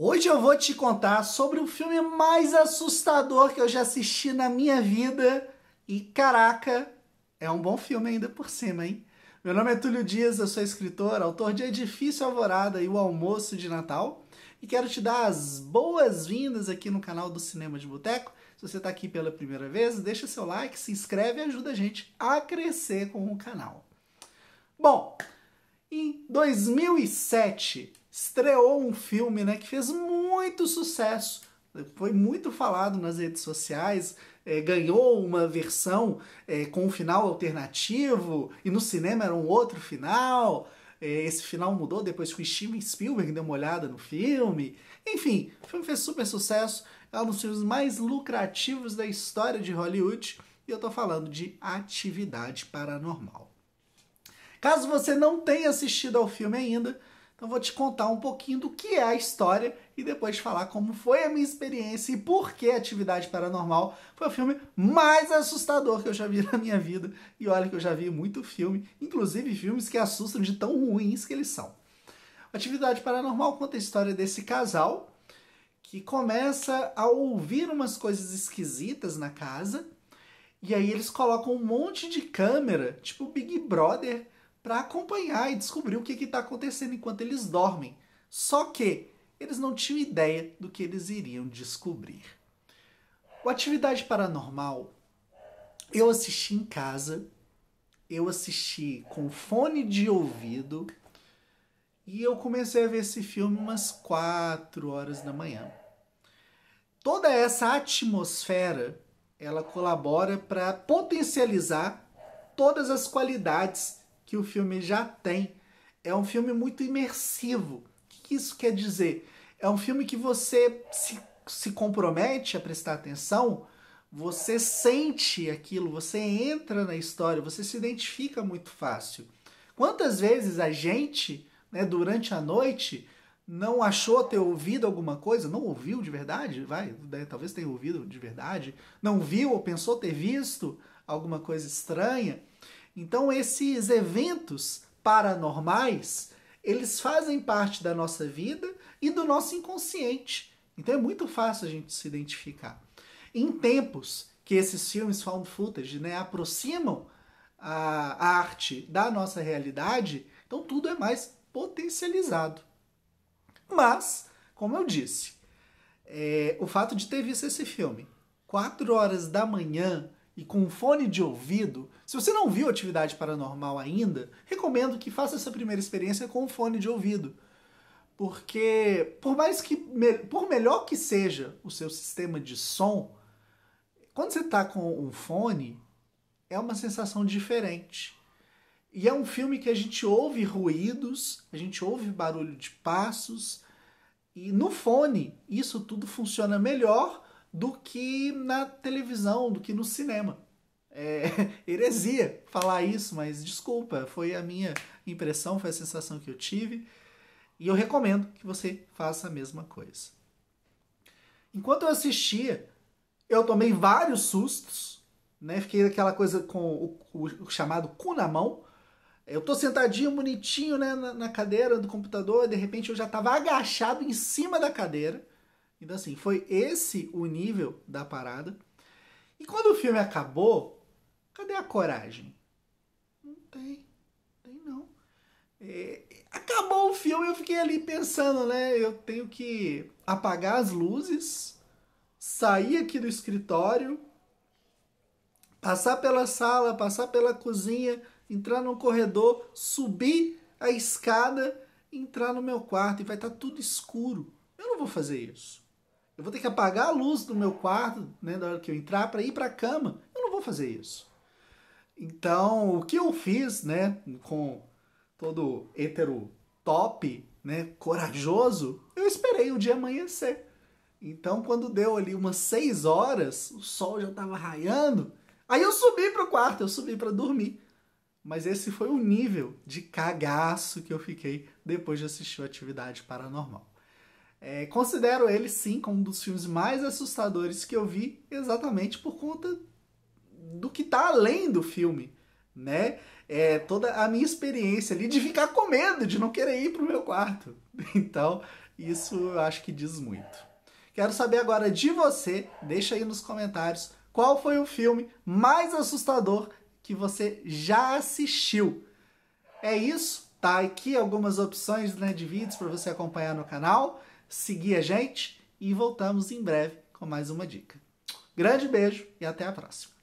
Hoje eu vou te contar sobre o filme mais assustador que eu já assisti na minha vida. E caraca, é um bom filme ainda por cima, hein? Meu nome é Túlio Dias, eu sou escritor, autor de Edifício Alvorada e O Almoço de Natal. E quero te dar as boas-vindas aqui no canal do Cinema de Boteco. Se você está aqui pela primeira vez, deixa seu like, se inscreve e ajuda a gente a crescer com o canal. Bom, em 2007, estreou um filme né, que fez muito sucesso, foi muito falado nas redes sociais, é, ganhou uma versão é, com um final alternativo, e no cinema era um outro final. É, esse final mudou depois que o Steven Spielberg deu uma olhada no filme. Enfim, o filme fez super sucesso, é um dos filmes mais lucrativos da história de Hollywood, e eu tô falando de atividade paranormal. Caso você não tenha assistido ao filme ainda, então vou te contar um pouquinho do que é a história e depois falar como foi a minha experiência e por que Atividade Paranormal foi o filme mais assustador que eu já vi na minha vida. E olha que eu já vi muito filme, inclusive filmes que assustam de tão ruins que eles são. Atividade Paranormal conta a história desse casal que começa a ouvir umas coisas esquisitas na casa. E aí eles colocam um monte de câmera, tipo Big Brother, para acompanhar e descobrir o que está acontecendo enquanto eles dormem. Só que eles não tinham ideia do que eles iriam descobrir. O Atividade Paranormal eu assisti em casa, eu assisti com fone de ouvido e eu comecei a ver esse filme umas quatro horas da manhã. Toda essa atmosfera ela colabora para potencializar todas as qualidades que o filme já tem. É um filme muito imersivo. O que isso quer dizer? É um filme que você se, se compromete a prestar atenção, você sente aquilo, você entra na história, você se identifica muito fácil. Quantas vezes a gente, né, durante a noite, não achou ter ouvido alguma coisa, não ouviu de verdade, vai, né, talvez tenha ouvido de verdade, não viu ou pensou ter visto alguma coisa estranha, então esses eventos paranormais, eles fazem parte da nossa vida e do nosso inconsciente. Então é muito fácil a gente se identificar. Em tempos que esses filmes found footage né, aproximam a, arte da nossa realidade, então tudo é mais potencializado. Mas, como eu disse, é, o fato de ter visto esse filme 4 horas da manhã e com um fone de ouvido, se você não viu Atividade Paranormal ainda, recomendo que faça essa primeira experiência com um fone de ouvido. Porque por mais que por melhor que seja o seu sistema de som, quando você está com um fone, é uma sensação diferente. E é um filme que a gente ouve ruídos, a gente ouve barulho de passos, e no fone isso tudo funciona melhor do que na televisão, do que no cinema. É heresia falar isso, mas desculpa, foi a minha impressão, foi a sensação que eu tive. E eu recomendo que você faça a mesma coisa. Enquanto eu assistia, eu tomei vários sustos, né? Fiquei aquela coisa com o, o chamado cu na mão. Eu tô sentadinho, bonitinho, né, na, na cadeira do computador, de repente eu já estava agachado em cima da cadeira então, assim, foi esse o nível da parada. E quando o filme acabou, cadê a coragem? Não tem. Não tem, não. É, acabou o filme, eu fiquei ali pensando, né? Eu tenho que apagar as luzes, sair aqui do escritório, passar pela sala, passar pela cozinha, entrar no corredor, subir a escada, entrar no meu quarto e vai estar tá tudo escuro. Eu não vou fazer isso. Eu vou ter que apagar a luz do meu quarto, né, da hora que eu entrar para ir para a cama. Eu não vou fazer isso. Então, o que eu fiz, né, com todo hétero top, né, corajoso, eu esperei o dia amanhecer. Então, quando deu ali umas 6 horas, o sol já estava raiando. Aí eu subi pro quarto, eu subi para dormir. Mas esse foi o nível de cagaço que eu fiquei depois de assistir a Atividade Paranormal. É, considero ele sim como um dos filmes mais assustadores que eu vi, exatamente por conta do que está além do filme, né? É, toda a minha experiência ali de ficar com medo, de não querer ir pro meu quarto. Então, isso eu acho que diz muito. Quero saber agora de você, deixa aí nos comentários qual foi o filme mais assustador que você já assistiu. É isso, tá aqui algumas opções né, de vídeos para você acompanhar no canal seguir a gente e voltamos em breve com mais uma dica. Grande beijo e até a próxima!